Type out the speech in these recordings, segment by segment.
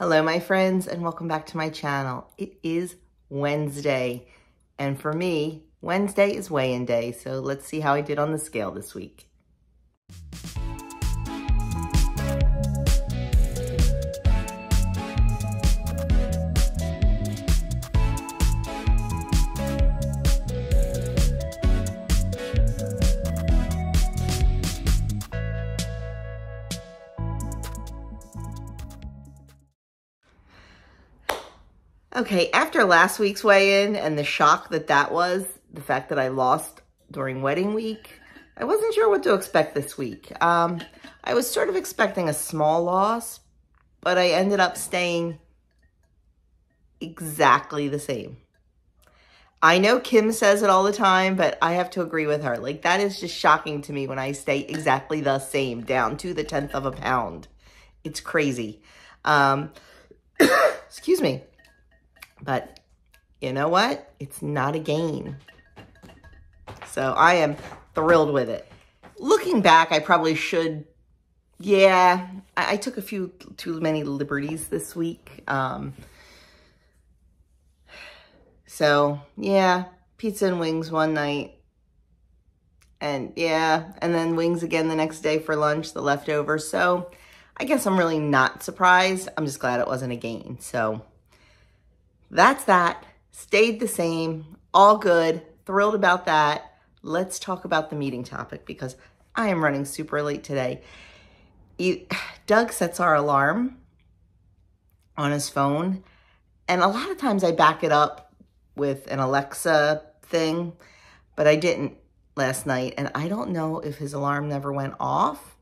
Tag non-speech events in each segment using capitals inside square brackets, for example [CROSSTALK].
Hello, my friends, and welcome back to my channel. It is Wednesday, and for me, Wednesday is weigh-in day, so let's see how I did on the scale this week. Okay, after last week's weigh-in and the shock that that was, the fact that I lost during wedding week, I wasn't sure what to expect this week. Um, I was sort of expecting a small loss, but I ended up staying exactly the same. I know Kim says it all the time, but I have to agree with her. Like, that is just shocking to me when I stay exactly the same, down to the tenth of a pound. It's crazy. Um, [COUGHS] excuse me. But you know what? It's not a gain. So I am thrilled with it. Looking back, I probably should, yeah, I, I took a few too many liberties this week. Um, so yeah, pizza and wings one night. And yeah, and then wings again the next day for lunch, the leftovers. So I guess I'm really not surprised. I'm just glad it wasn't a gain. So that's that. Stayed the same. All good. Thrilled about that. Let's talk about the meeting topic because I am running super late today. Doug sets our alarm on his phone. And a lot of times I back it up with an Alexa thing, but I didn't last night. And I don't know if his alarm never went off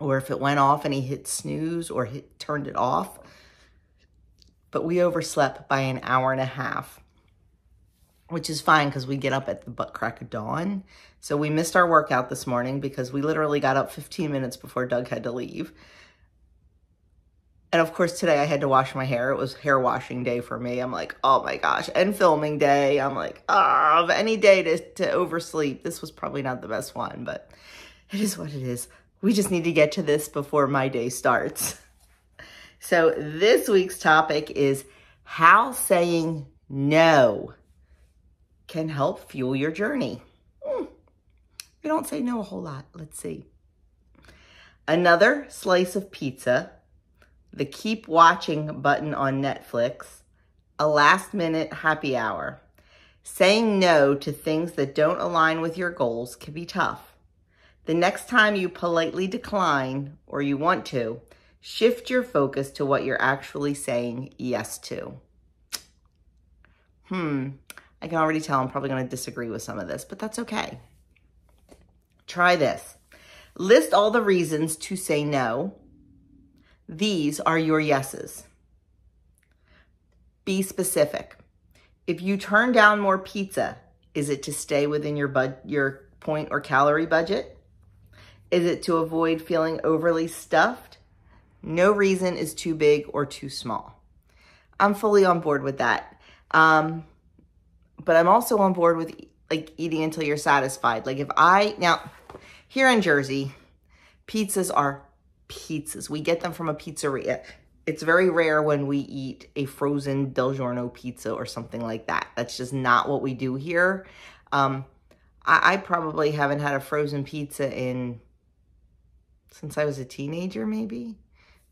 or if it went off and he hit snooze or hit, turned it off but we overslept by an hour and a half, which is fine because we get up at the butt crack of dawn. So we missed our workout this morning because we literally got up 15 minutes before Doug had to leave. And of course, today I had to wash my hair. It was hair washing day for me. I'm like, oh my gosh. And filming day. I'm like, ah, oh, any day to, to oversleep. This was probably not the best one, but it is what it is. We just need to get to this before my day starts. [LAUGHS] So this week's topic is how saying no can help fuel your journey. Hmm. We don't say no a whole lot. Let's see. Another slice of pizza, the keep watching button on Netflix, a last minute happy hour. Saying no to things that don't align with your goals can be tough. The next time you politely decline, or you want to, Shift your focus to what you're actually saying yes to. Hmm, I can already tell I'm probably going to disagree with some of this, but that's okay. Try this. List all the reasons to say no. These are your yeses. Be specific. If you turn down more pizza, is it to stay within your bud your point or calorie budget? Is it to avoid feeling overly stuffed? No reason is too big or too small. I'm fully on board with that. Um, but I'm also on board with like eating until you're satisfied. Like if I, now here in Jersey, pizzas are pizzas. We get them from a pizzeria. It's very rare when we eat a frozen Del Giorno pizza or something like that. That's just not what we do here. Um, I, I probably haven't had a frozen pizza in, since I was a teenager maybe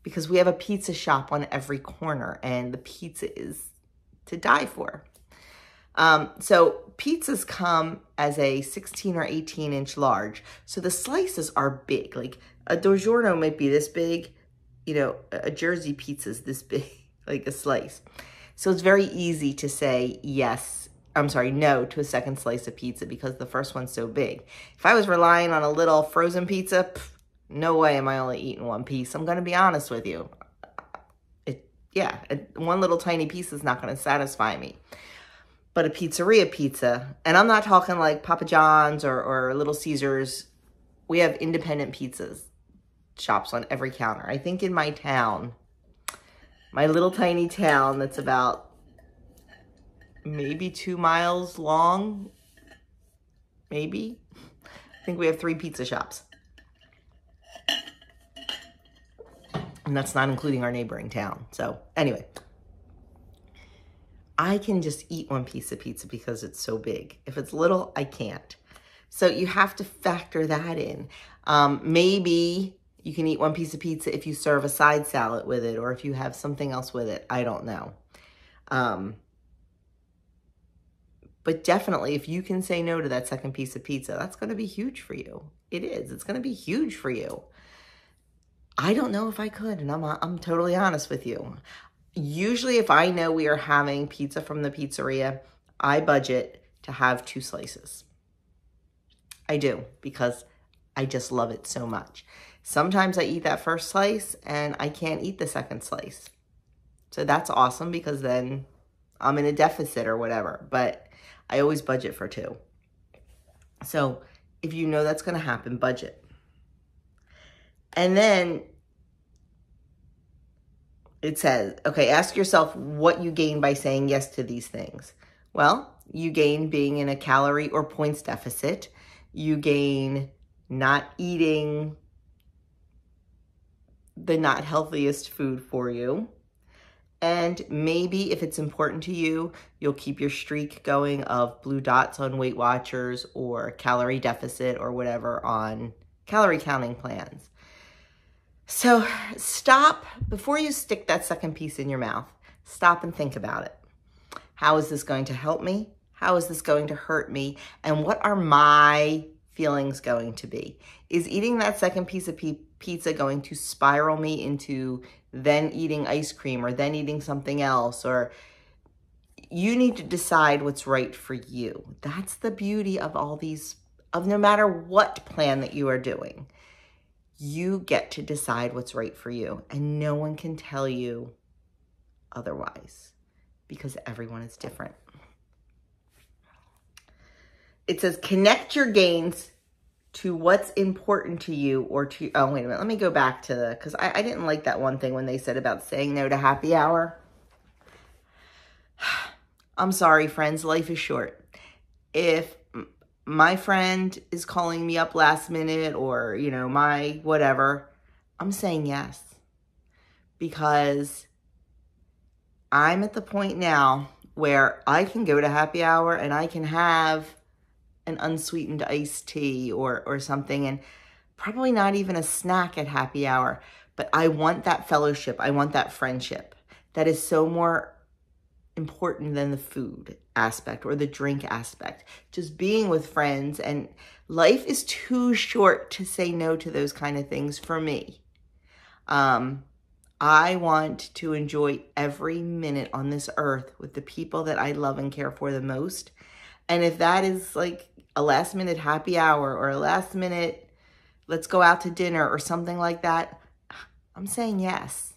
because we have a pizza shop on every corner and the pizza is to die for. Um, so pizzas come as a 16 or 18 inch large. So the slices are big. Like a DiGiorno might be this big, you know, a Jersey pizza is this [LAUGHS] big, like a slice. So it's very easy to say yes, I'm sorry, no to a second slice of pizza because the first one's so big. If I was relying on a little frozen pizza, pff, no way am I only eating one piece. I'm going to be honest with you. It, yeah, it, one little tiny piece is not going to satisfy me. But a pizzeria pizza, and I'm not talking like Papa John's or, or Little Caesars. We have independent pizzas shops on every counter. I think in my town, my little tiny town that's about maybe two miles long, maybe. I think we have three pizza shops. And that's not including our neighboring town. So anyway, I can just eat one piece of pizza because it's so big. If it's little, I can't. So you have to factor that in. Um, maybe you can eat one piece of pizza if you serve a side salad with it or if you have something else with it. I don't know. Um, but definitely, if you can say no to that second piece of pizza, that's going to be huge for you. It is. It's going to be huge for you. I don't know if I could, and I'm I'm totally honest with you. Usually, if I know we are having pizza from the pizzeria, I budget to have two slices. I do because I just love it so much. Sometimes I eat that first slice and I can't eat the second slice. So that's awesome because then I'm in a deficit or whatever, but I always budget for two. So if you know that's going to happen, budget. And then it says, okay, ask yourself what you gain by saying yes to these things. Well, you gain being in a calorie or points deficit. You gain not eating the not healthiest food for you. And maybe if it's important to you, you'll keep your streak going of blue dots on Weight Watchers or calorie deficit or whatever on calorie counting plans. So stop before you stick that second piece in your mouth. Stop and think about it. How is this going to help me? How is this going to hurt me? And what are my feelings going to be? Is eating that second piece of pizza going to spiral me into then eating ice cream or then eating something else? Or you need to decide what's right for you. That's the beauty of all these, of no matter what plan that you are doing. You get to decide what's right for you, and no one can tell you otherwise because everyone is different. It says connect your gains to what's important to you or to, oh, wait a minute. Let me go back to the, because I, I didn't like that one thing when they said about saying no to happy hour. [SIGHS] I'm sorry, friends. Life is short. If my friend is calling me up last minute or, you know, my whatever, I'm saying yes because I'm at the point now where I can go to happy hour and I can have an unsweetened iced tea or, or something and probably not even a snack at happy hour, but I want that fellowship. I want that friendship. That is so more important than the food aspect or the drink aspect. Just being with friends and life is too short to say no to those kind of things for me. Um, I want to enjoy every minute on this earth with the people that I love and care for the most. And if that is like a last minute happy hour or a last minute, let's go out to dinner or something like that, I'm saying yes.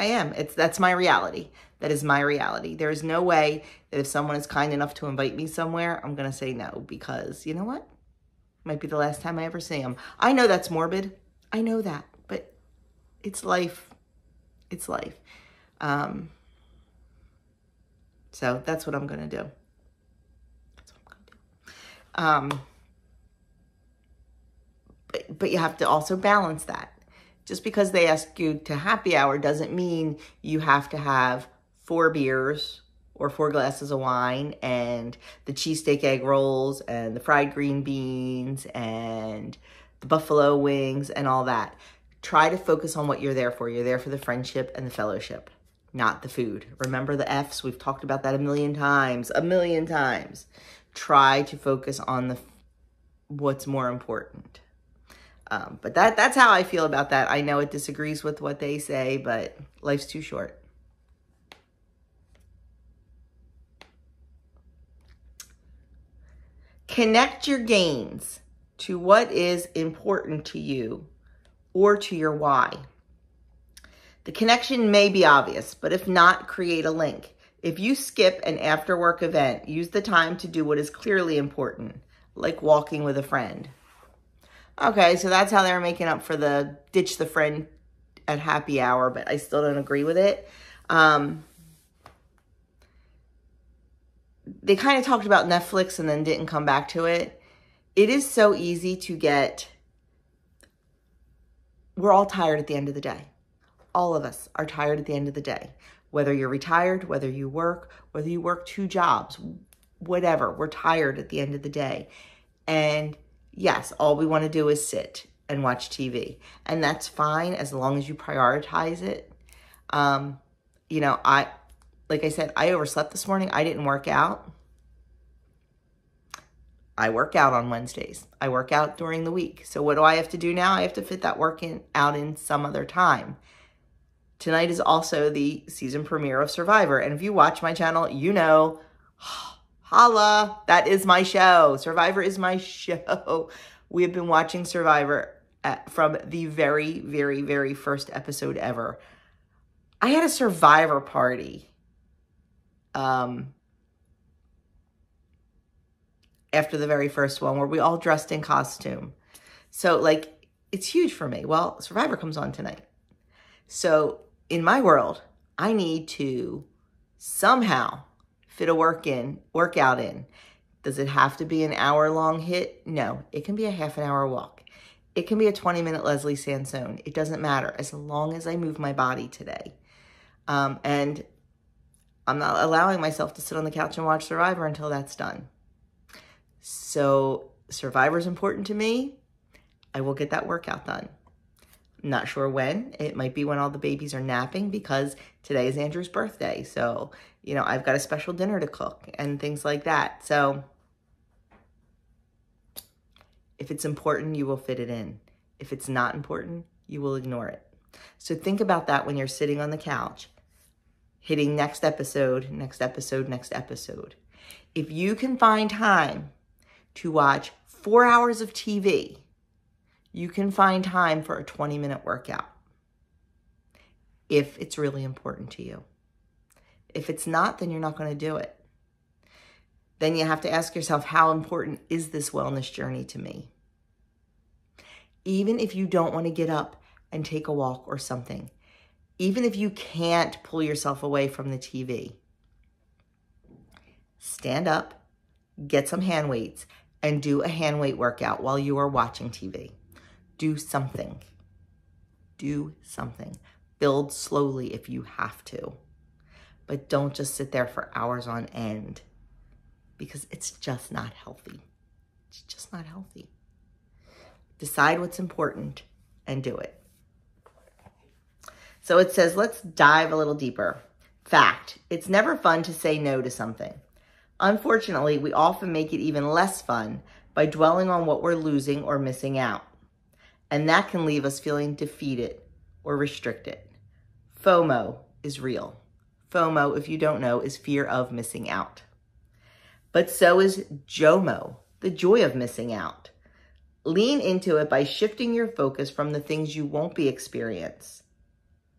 I am. It's that's my reality. That is my reality. There is no way that if someone is kind enough to invite me somewhere, I'm gonna say no because you know what? Might be the last time I ever see him. I know that's morbid. I know that, but it's life. It's life. Um, so that's what I'm gonna do. That's what I'm gonna do. Um, but but you have to also balance that just because they ask you to happy hour doesn't mean you have to have four beers or four glasses of wine and the cheesesteak egg rolls and the fried green beans and the buffalo wings and all that. Try to focus on what you're there for. You're there for the friendship and the fellowship, not the food. Remember the F's? We've talked about that a million times, a million times. Try to focus on the what's more important. Um, but that that's how I feel about that. I know it disagrees with what they say, but life's too short. Connect your gains to what is important to you or to your why. The connection may be obvious, but if not, create a link. If you skip an after work event, use the time to do what is clearly important, like walking with a friend. Okay, so that's how they're making up for the ditch the friend at happy hour, but I still don't agree with it. Um, they kind of talked about Netflix and then didn't come back to it. It is so easy to get, we're all tired at the end of the day. All of us are tired at the end of the day. Whether you're retired, whether you work, whether you work two jobs, whatever, we're tired at the end of the day. And yes, all we want to do is sit and watch TV. And that's fine as long as you prioritize it. Um, you know, I, like I said, I overslept this morning. I didn't work out. I work out on Wednesdays. I work out during the week. So what do I have to do now? I have to fit that work in, out in some other time. Tonight is also the season premiere of Survivor. And if you watch my channel, you know [SIGHS] Holla. That is my show. Survivor is my [LAUGHS] show. We have been watching Survivor at, uh, from the very, very, very first episode ever. I had a Survivor party. Um, after the very first one, where we all dressed in costume. So, like, it's huge for me. Well, Survivor comes on tonight. So, in my world, I need to somehow fit a work in, workout in. Does it have to be an hour long hit? No, it can be a half an hour walk. It can be a 20 minute Leslie Sansone. It doesn't matter as long as I move my body today. Um, and I'm not allowing myself to sit on the couch and watch Survivor until that's done. So Survivor is important to me. I will get that workout done. not sure when. It might be when all the babies are napping because today is Andrew's birthday. So you know, I've got a special dinner to cook and things like that. So if it's important, you will fit it in. If it's not important, you will ignore it. So think about that when you're sitting on the couch, hitting next episode, next episode, next episode. If you can find time to watch four hours of TV, you can find time for a 20 minute workout if it's really important to you. If it's not, then you're not going to do it. Then you have to ask yourself, how important is this wellness journey to me? Even if you don't want to get up and take a walk or something, even if you can't pull yourself away from the TV, stand up, get some hand weights, and do a hand weight workout while you are watching TV. Do something. Do something. Build slowly if you have to but don't just sit there for hours on end because it's just not healthy. It's just not healthy. Decide what's important and do it. So it says, let's dive a little deeper. Fact, it's never fun to say no to something. Unfortunately, we often make it even less fun by dwelling on what we're losing or missing out. And that can leave us feeling defeated or restricted. FOMO is real. FOMO, if you don't know, is fear of missing out. But so is JOMO, the joy of missing out. Lean into it by shifting your focus from the things you won't be experience,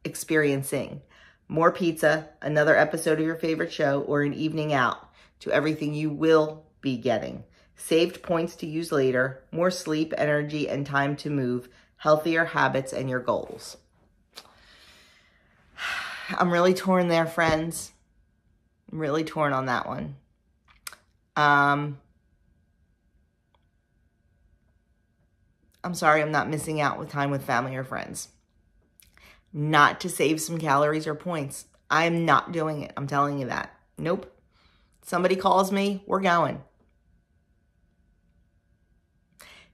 experiencing. More pizza, another episode of your favorite show, or an evening out to everything you will be getting. Saved points to use later, more sleep, energy, and time to move, healthier habits, and your goals. I'm really torn there, friends. I'm really torn on that one. Um, I'm sorry I'm not missing out with time with family or friends. Not to save some calories or points. I'm not doing it. I'm telling you that. Nope. Somebody calls me, we're going.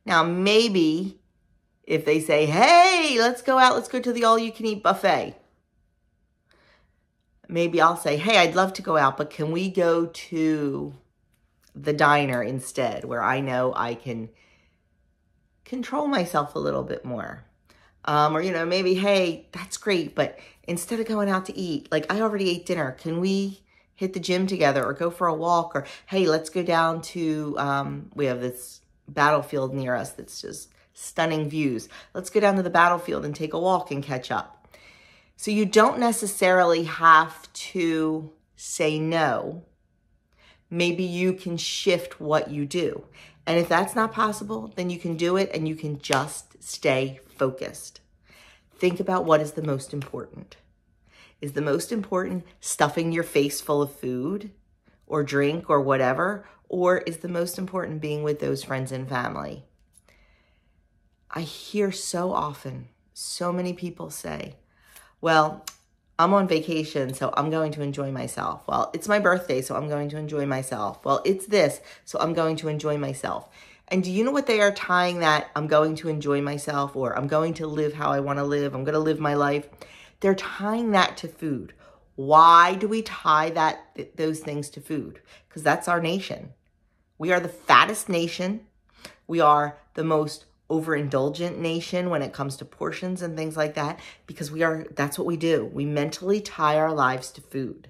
Now, maybe if they say, hey, let's go out, let's go to the all you can eat buffet maybe I'll say, hey, I'd love to go out, but can we go to the diner instead where I know I can control myself a little bit more? Um, or, you know, maybe, hey, that's great, but instead of going out to eat, like I already ate dinner, can we hit the gym together or go for a walk? Or, hey, let's go down to, um, we have this battlefield near us that's just stunning views. Let's go down to the battlefield and take a walk and catch up so you don't necessarily have to say no. Maybe you can shift what you do. And if that's not possible, then you can do it and you can just stay focused. Think about what is the most important. Is the most important stuffing your face full of food or drink or whatever? Or is the most important being with those friends and family? I hear so often, so many people say, well, I'm on vacation, so I'm going to enjoy myself. Well, it's my birthday, so I'm going to enjoy myself. Well, it's this, so I'm going to enjoy myself. And do you know what they are tying that I'm going to enjoy myself or I'm going to live how I want to live? I'm going to live my life. They're tying that to food. Why do we tie that th those things to food? Cuz that's our nation. We are the fattest nation. We are the most overindulgent nation when it comes to portions and things like that because we are that's what we do. We mentally tie our lives to food.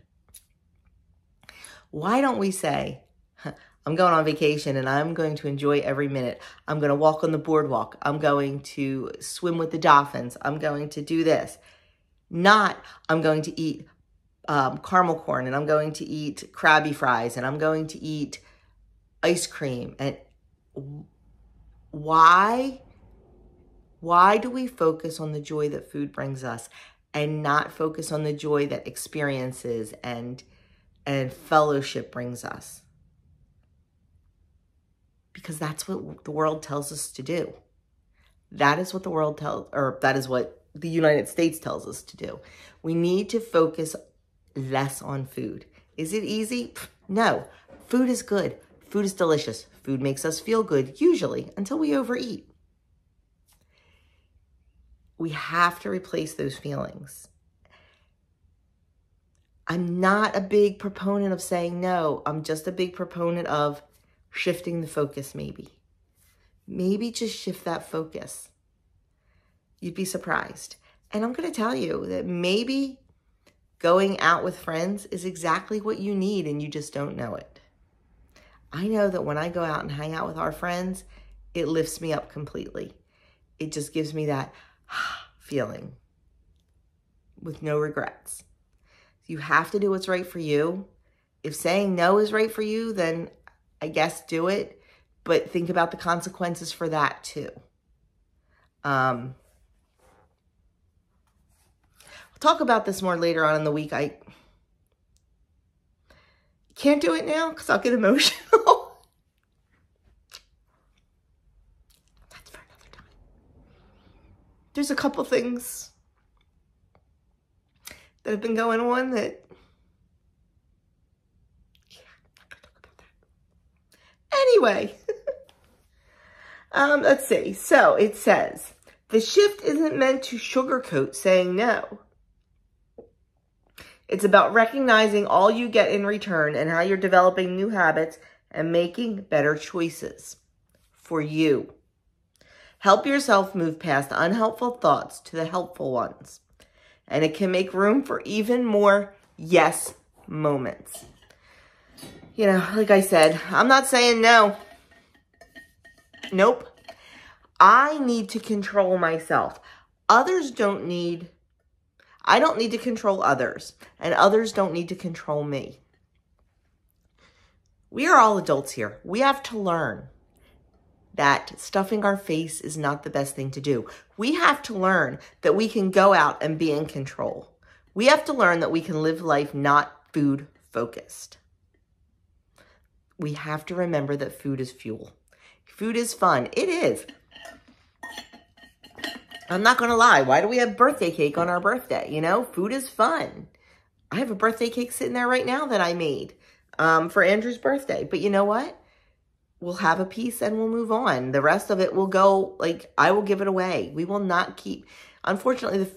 Why don't we say, I'm going on vacation and I'm going to enjoy every minute. I'm going to walk on the boardwalk. I'm going to swim with the dolphins. I'm going to do this. Not, I'm going to eat um, caramel corn and I'm going to eat Krabby Fries and I'm going to eat ice cream and why? Why do we focus on the joy that food brings us and not focus on the joy that experiences and and fellowship brings us? Because that's what the world tells us to do. That is what the world tells or that is what the United States tells us to do. We need to focus less on food. Is it easy? No. Food is good. Food is delicious. Food makes us feel good, usually, until we overeat. We have to replace those feelings. I'm not a big proponent of saying no. I'm just a big proponent of shifting the focus, maybe. Maybe just shift that focus. You'd be surprised. And I'm going to tell you that maybe going out with friends is exactly what you need and you just don't know it. I know that when I go out and hang out with our friends, it lifts me up completely. It just gives me that [SIGHS] feeling with no regrets. You have to do what's right for you. If saying no is right for you, then I guess do it, but think about the consequences for that too. Um, we'll talk about this more later on in the week. I can't do it now because I'll get emotional. [LAUGHS] That's for another time. There's a couple things that have been going on that anyway, [LAUGHS] um, let's see. So it says, the shift isn't meant to sugarcoat saying no. It's about recognizing all you get in return and how you're developing new habits and making better choices for you. Help yourself move past unhelpful thoughts to the helpful ones, and it can make room for even more yes moments. You know, like I said, I'm not saying no. Nope. I need to control myself. Others don't need I don't need to control others, and others don't need to control me. We are all adults here. We have to learn that stuffing our face is not the best thing to do. We have to learn that we can go out and be in control. We have to learn that we can live life not food focused. We have to remember that food is fuel. Food is fun. It is. I'm not going to lie. Why do we have birthday cake on our birthday? You know, food is fun. I have a birthday cake sitting there right now that I made um, for Andrew's birthday. But you know what? We'll have a piece and we'll move on. The rest of it will go, like, I will give it away. We will not keep. Unfortunately, the,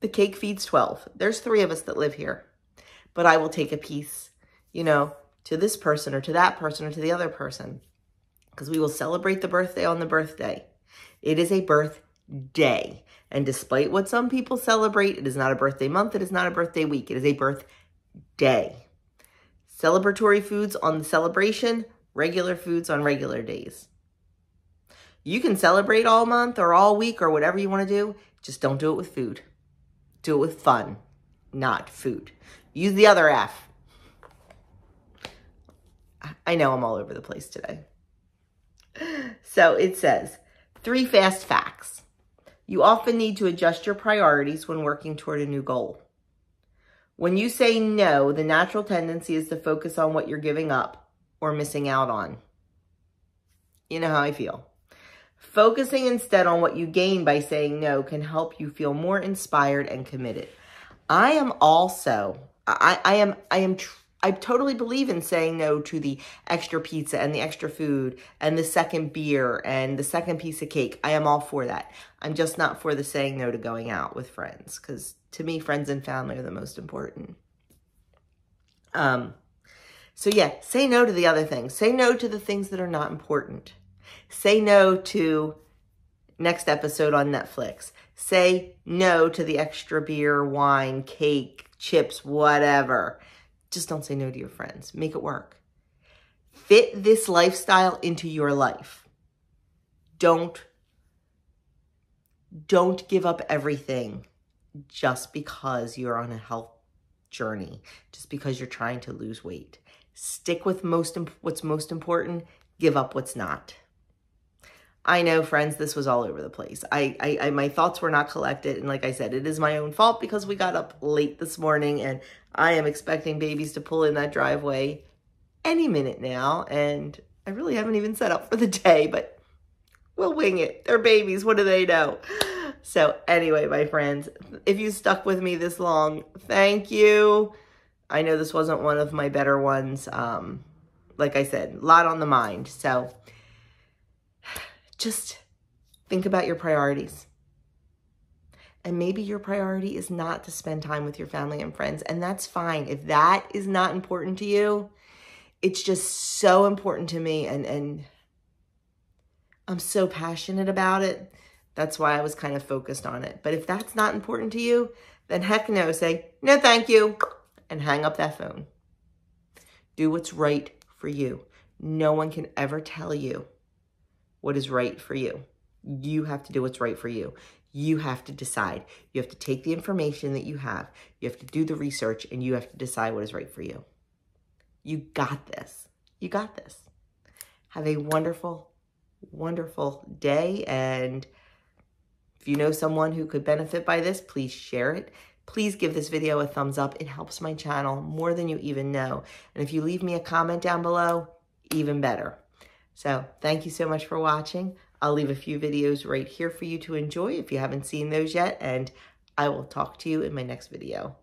the cake feeds 12. There's three of us that live here. But I will take a piece, you know, to this person or to that person or to the other person because we will celebrate the birthday on the birthday. It is a birthday day. And despite what some people celebrate, it is not a birthday month, it is not a birthday week, it is a birthday. Celebratory foods on the celebration, regular foods on regular days. You can celebrate all month or all week or whatever you want to do, just don't do it with food. Do it with fun, not food. Use the other F. I know I'm all over the place today. So it says, three fast facts. You often need to adjust your priorities when working toward a new goal. When you say no, the natural tendency is to focus on what you're giving up or missing out on. You know how I feel. Focusing instead on what you gain by saying no can help you feel more inspired and committed. I am also, I, I am, I am I totally believe in saying no to the extra pizza and the extra food and the second beer and the second piece of cake. I am all for that. I'm just not for the saying no to going out with friends because to me, friends and family are the most important. Um, so yeah, say no to the other things. Say no to the things that are not important. Say no to next episode on Netflix. Say no to the extra beer, wine, cake, chips, whatever just don't say no to your friends. Make it work. Fit this lifestyle into your life. Don't don't give up everything just because you're on a health journey, just because you're trying to lose weight. Stick with most what's most important, give up what's not. I know, friends, this was all over the place. I, I, I, my thoughts were not collected, and like I said, it is my own fault because we got up late this morning, and I am expecting babies to pull in that driveway any minute now, and I really haven't even set up for the day, but we'll wing it. They're babies. What do they know? So anyway, my friends, if you stuck with me this long, thank you. I know this wasn't one of my better ones. Um, like I said, a lot on the mind. So just think about your priorities. And maybe your priority is not to spend time with your family and friends, and that's fine. If that is not important to you, it's just so important to me and and I'm so passionate about it. That's why I was kind of focused on it. But if that's not important to you, then heck no, say, no, thank you, and hang up that phone. Do what's right for you. No one can ever tell you what is right for you. You have to do what's right for you. You have to decide. You have to take the information that you have. You have to do the research and you have to decide what is right for you. You got this. You got this. Have a wonderful, wonderful day. And if you know someone who could benefit by this, please share it. Please give this video a thumbs up. It helps my channel more than you even know. And if you leave me a comment down below, even better. So thank you so much for watching. I'll leave a few videos right here for you to enjoy if you haven't seen those yet, and I will talk to you in my next video.